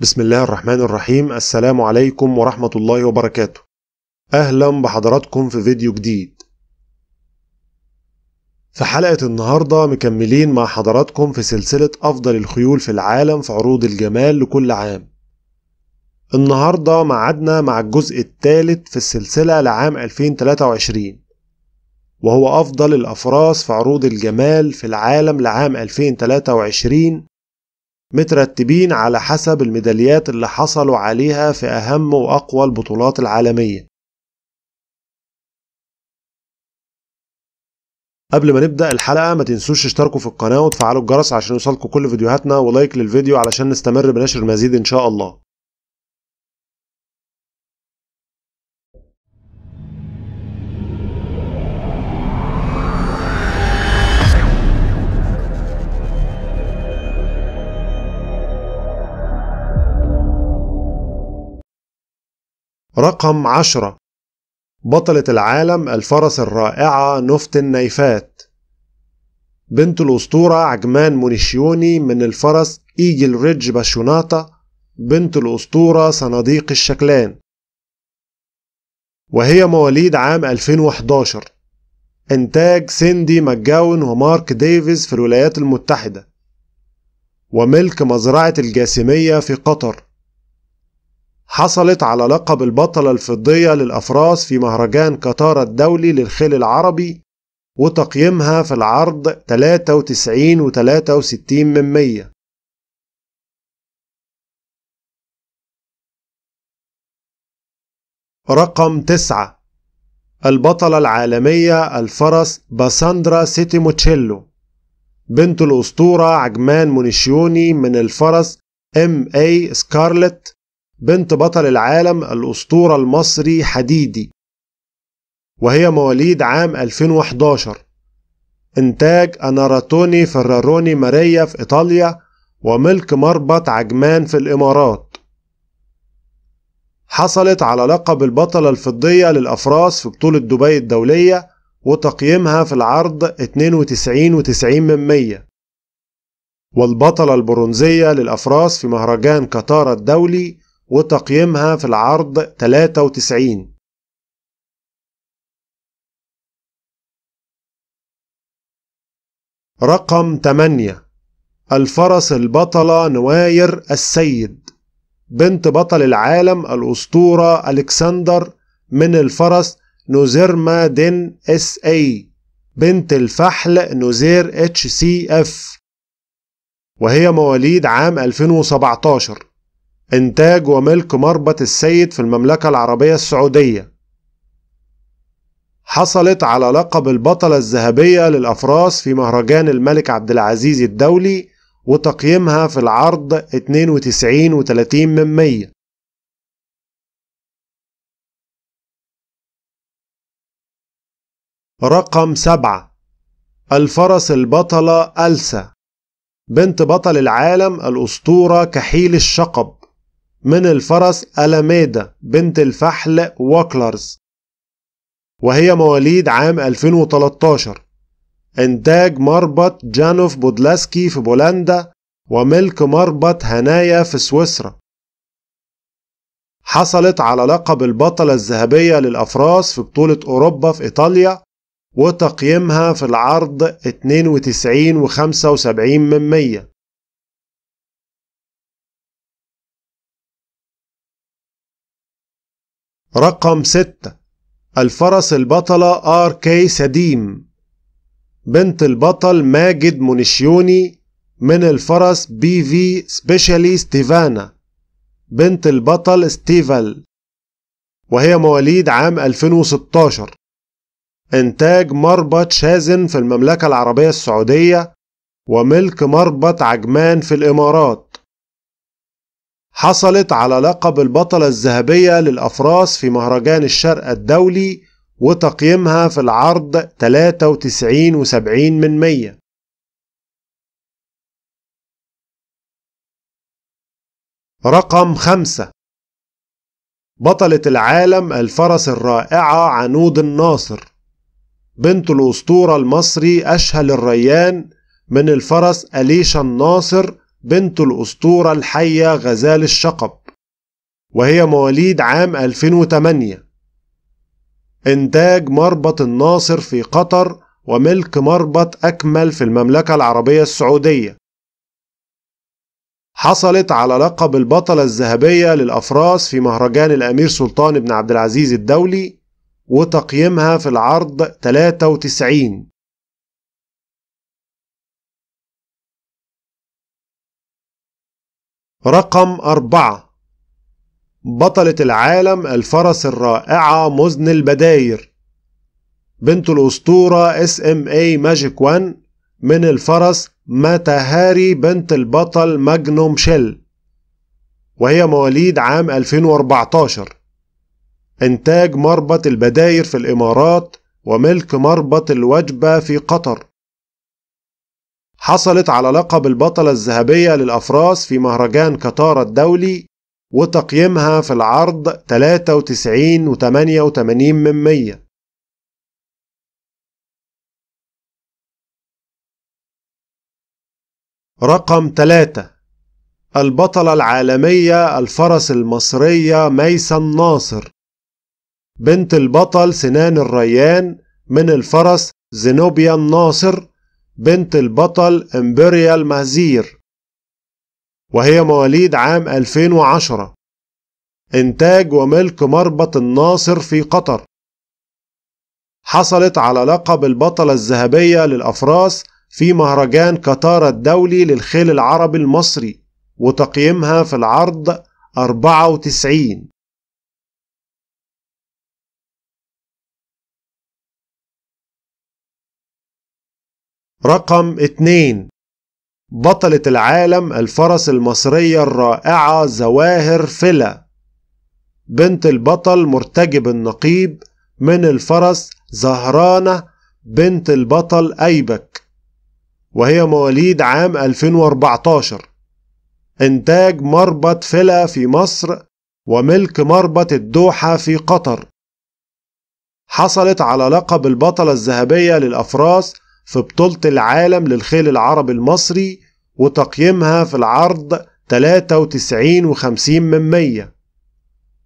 بسم الله الرحمن الرحيم السلام عليكم ورحمة الله وبركاته أهلا بحضراتكم في فيديو جديد في حلقة النهاردة مكملين مع حضراتكم في سلسلة أفضل الخيول في العالم في عروض الجمال لكل عام النهاردة معدنا مع الجزء الثالث في السلسلة لعام 2023 وهو أفضل الأفراس في عروض الجمال في العالم لعام 2023 مترتبين على حسب الميداليات اللي حصلوا عليها في أهم وأقوى البطولات العالمية قبل ما نبدأ الحلقة ما تنسوش تشتركوا في القناة وتفعلوا الجرس عشان يوصلكوا كل فيديوهاتنا ولايك للفيديو علشان نستمر بنشر المزيد إن شاء الله رقم عشرة بطلة العالم الفرس الرائعة نفت النيفات بنت الأسطورة عجمان مونيشيوني من الفرس إيجل ريدج باشوناتا بنت الأسطورة صناديق الشكلان وهي مواليد عام 2011 إنتاج سيندي ماجاون ومارك ديفيز في الولايات المتحدة وملك مزرعة الجاسمية في قطر حصلت على لقب البطلة الفضية للأفراس في مهرجان قطار الدولي للخيل العربي وتقييمها في العرض 93 و 63 من 100 رقم 9 البطلة العالمية الفرس باساندرا سيتيموتشيلو بنت الأسطورة عجمان مونيشيوني من الفرس ام اي سكارلت بنت بطل العالم الأسطورة المصري حديدي وهي مواليد عام 2011 إنتاج أناراتوني فراروني ماريا في إيطاليا وملك مربط عجمان في الإمارات حصلت على لقب البطلة الفضية للأفراس في بطولة دبي الدولية وتقييمها في العرض 92.90 من 100 والبطلة البرونزية للأفراس في مهرجان قطار الدولي وتقييمها في العرض 93 رقم 8 الفرس البطلة نواير السيد بنت بطل العالم الأسطورة ألكسندر من الفرس نوزيرما دين اس اي بنت الفحل نوزير اتش سي اف وهي مواليد عام 2017 إنتاج وملك مربط السيد في المملكة العربية السعودية حصلت على لقب البطلة الذهبية للأفراس في مهرجان الملك عبد العزيز الدولي وتقييمها في العرض 92 و30 من 100 رقم 7 الفرس البطلة ألسا بنت بطل العالم الأسطورة كحيل الشقب من الفرس ألاميدا بنت الفحل واكلرز وهي مواليد عام 2013 إنتاج مربط جانوف بودلاسكي في بولندا وملك مربط هنايا في سويسرا حصلت على لقب البطلة الذهبية للأفراس في بطولة أوروبا في إيطاليا وتقييمها في العرض 92.75 من 100 رقم 6 الفرس البطلة آر كي سديم بنت البطل ماجد منشيوني من الفرس بي في سبيشالي ستيفانا بنت البطل ستيفال وهي مواليد عام 2016 إنتاج مربط شازن في المملكة العربية السعودية وملك مربط عجمان في الإمارات حصلت على لقب البطلة الذهبية للأفراس في مهرجان الشرق الدولي وتقييمها في العرض 93.70 من 100 رقم 5 بطلة العالم الفرس الرائعة عنود الناصر بنت الأسطورة المصري أشهل الريان من الفرس أليشا الناصر بنت الأسطورة الحية غزال الشقب وهي مواليد عام 2008 إنتاج مربط الناصر في قطر وملك مربط أكمل في المملكة العربية السعودية حصلت على لقب البطلة الذهبية للأفراس في مهرجان الأمير سلطان بن عبد العزيز الدولي وتقييمها في العرض 93 رقم أربعة بطلة العالم الفرس الرائعة مزن البداير بنت الأسطورة اس ام اي ماجيك وان من الفرس ماتاهاري بنت البطل ماجنوم شيل وهي مواليد عام 2014 إنتاج مربط البداير في الإمارات وملك مربط الوجبة في قطر حصلت على لقب البطلة الذهبية للأفراس في مهرجان قطار الدولي وتقييمها في العرض 93.88 و من 100 رقم 3 البطلة العالمية الفرس المصرية ميسى الناصر بنت البطل سنان الريان من الفرس زينوبيا الناصر بنت البطل امبريال مهزير وهي مواليد عام 2010 إنتاج وملك مربط الناصر في قطر حصلت على لقب البطلة الذهبية للأفراس في مهرجان قطار الدولي للخيل العربي المصري وتقييمها في العرض 94 رقم 2 بطلة العالم الفرس المصرية الرائعة زواهر فلا بنت البطل مرتجب النقيب من الفرس زهرانة بنت البطل أيبك وهي مواليد عام 2014 إنتاج مربط فلا في مصر وملك مربط الدوحة في قطر حصلت على لقب البطلة الذهبية للأفراس في بطولة العالم للخيل العربي المصري وتقييمها في العرض 93 و50 من 100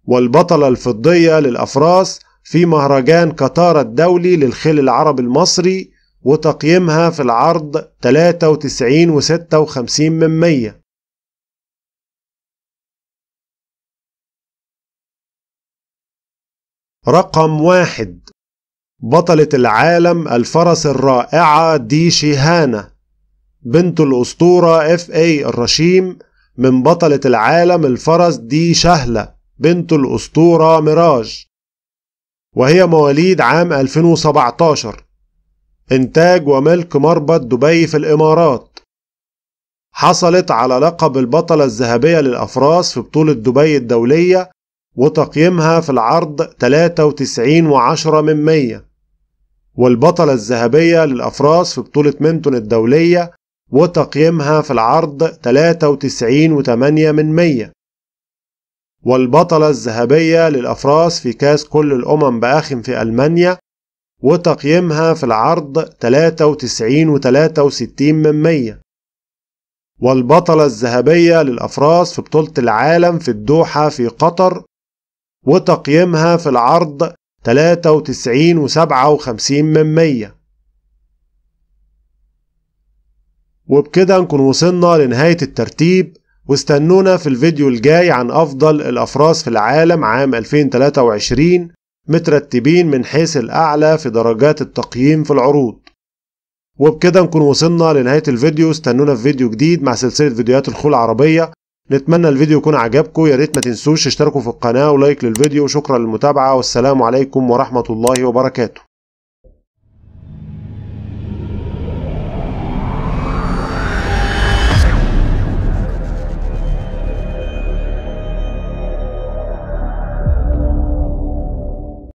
والبطلة الفضية للأفراس في مهرجان قطار الدولي للخيل العربي المصري وتقييمها في العرض 93 و56 من 100 رقم واحد بطلة العالم الفرس الرائعة دي شيهانا بنت الأسطورة اف اي الرشيم من بطلة العالم الفرس دي شهلة بنت الأسطورة ميراج وهي مواليد عام 2017 إنتاج وملك مربط دبي في الإمارات حصلت على لقب البطلة الذهبية للأفراس في بطولة دبي الدولية وتقييمها في العرض 93 وعشرة من 100 والبطلة الذهبية للأفراس في بطولة منتون الدولية وتقييمها في العرض 93.8 من 100 والبطلة الذهبية للأفراس في كاس كل الأمم بأخم في ألمانيا وتقييمها في العرض 93.63 من 100 والبطلة الذهبية للأفراس في بطولة العالم في الدوحة في قطر وتقييمها في العرض وتسعين وسبعة وخمسين من مية وبكده نكون وصلنا لنهاية الترتيب واستنونا في الفيديو الجاي عن أفضل الأفراس في العالم عام 2023 مترتبين من حيث الأعلى في درجات التقييم في العروض وبكده نكون وصلنا لنهاية الفيديو استنونا في فيديو جديد مع سلسلة فيديوهات الخول العربية نتمنى الفيديو يكون عجبكم يا ريت ما تنسوش تشتركوا في القناه ولايك للفيديو وشكرا للمتابعه والسلام عليكم ورحمه الله وبركاته